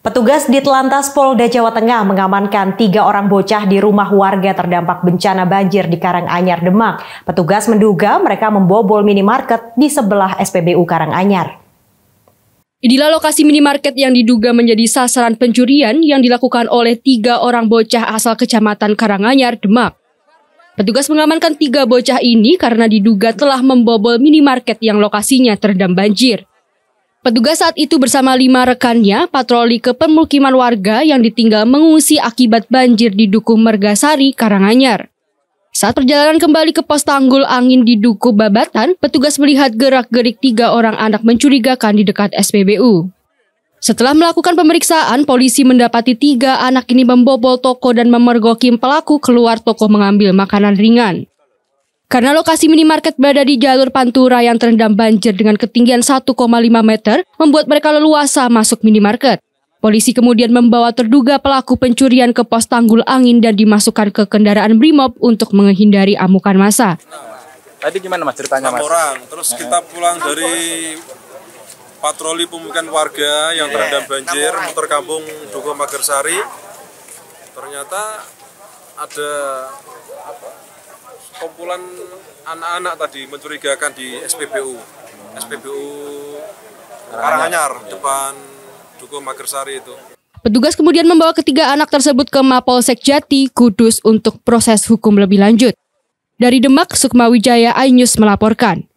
Petugas di Telantas Polda Jawa Tengah mengamankan tiga orang bocah di rumah warga terdampak bencana banjir di Karanganyar, Demak. Petugas menduga mereka membobol minimarket di sebelah SPBU Karanganyar. Inilah lokasi minimarket yang diduga menjadi sasaran pencurian yang dilakukan oleh tiga orang bocah asal kecamatan Karanganyar, Demak. Petugas mengamankan tiga bocah ini karena diduga telah membobol minimarket yang lokasinya terendam banjir. Petugas saat itu bersama lima rekannya patroli ke permukiman warga yang ditinggal mengungsi akibat banjir di Dukuh Mergasari, Karanganyar. Saat perjalanan kembali ke pos tanggul angin di Dukuh Babatan, petugas melihat gerak-gerik tiga orang anak mencurigakan di dekat SPBU. Setelah melakukan pemeriksaan, polisi mendapati tiga anak ini membobol toko dan memergoki pelaku keluar toko mengambil makanan ringan. Karena lokasi minimarket berada di jalur pantura yang terendam banjir dengan ketinggian 1,5 meter, membuat mereka leluasa masuk minimarket. Polisi kemudian membawa terduga pelaku pencurian ke pos tanggul angin dan dimasukkan ke kendaraan Brimob untuk menghindari amukan massa. Tadi gimana mas ceritanya mas? Orang, terus kita pulang dari patroli pemukiman warga yang iya. terendam banjir, motor kampung Dukuh Magersari. Ternyata ada kumpulan anak-anak tadi mencurigakan di SPBU SPBU Karanganyar iya. depan Dukuh Magersari itu Petugas kemudian membawa ketiga anak tersebut ke Mapolsek Jati, Kudus untuk proses hukum lebih lanjut. Dari Demak, Sukma Wijaya, melaporkan.